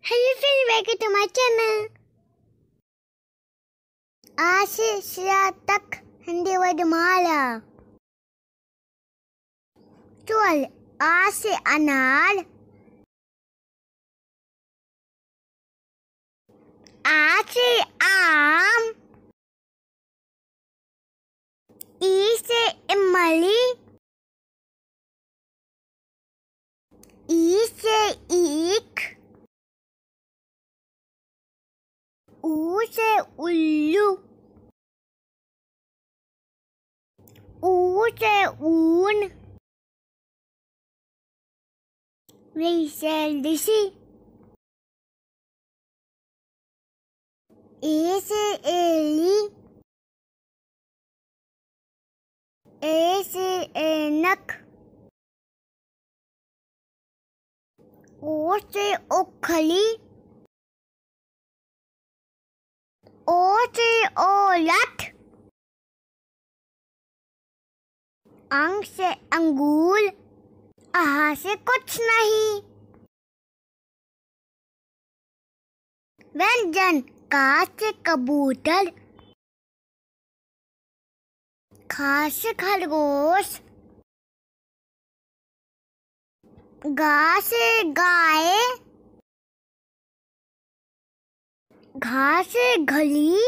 Hello friends, welcome to my channel. आज से सिरा तक हिंदी वर्णमाला चौल आ से अनार आ से आम ई से इमली ई से say ullu. U say oon. They say dizzy. E say eli. E say enak. O say okali. oot ओलट अंग से अंगूल आहा से कुछ नहीं व्यंजन का से कबूतर खा से खरगोश गा से गाय घास घली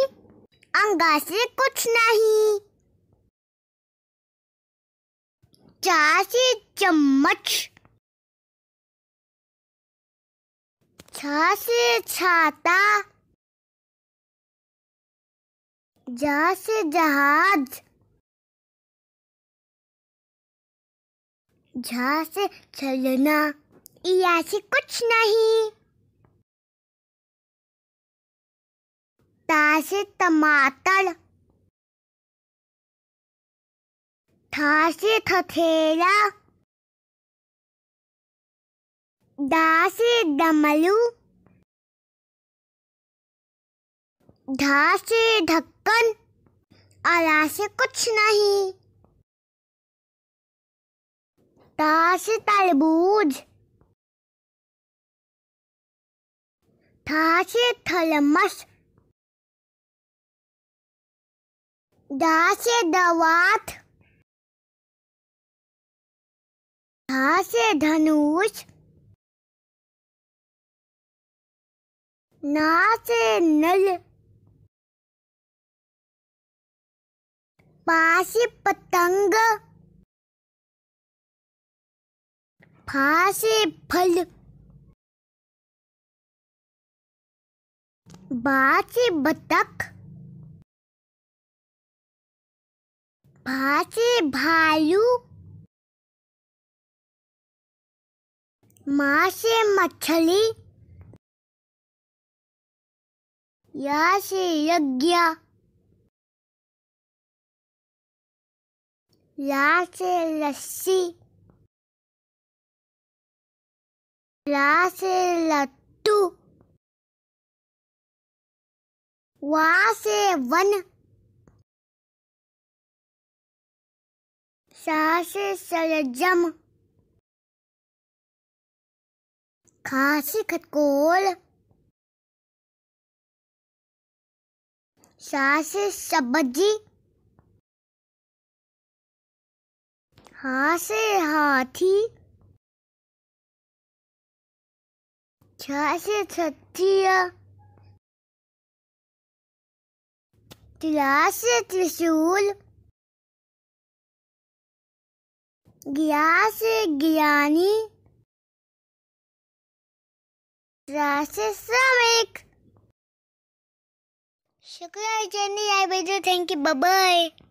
अंगा से कुछ नहीं चा से चम्मच छा से छाता जा से जहाज झा से चलना या से कुछ नहीं ता टमाटर था से थथेला दा डमलू ढक्कन अला कुछ नहीं ता तरबूज था थलमस दासे दवात धा धनुष नासे नल पासी पतंग फासे फल बासी बतख भासे भालू माँ से मछली या से यज्ञ ला से लस्सी ला से लट्टू वा से वन सास सरजम खासी खटकोल सास सब्जी हासे हाथी छासे छठिया तिलासे त्रिशूल ज्ञास ज्ञानी श्रमिक शुक्रिया चैनी आई बेजो थैंक यू बाय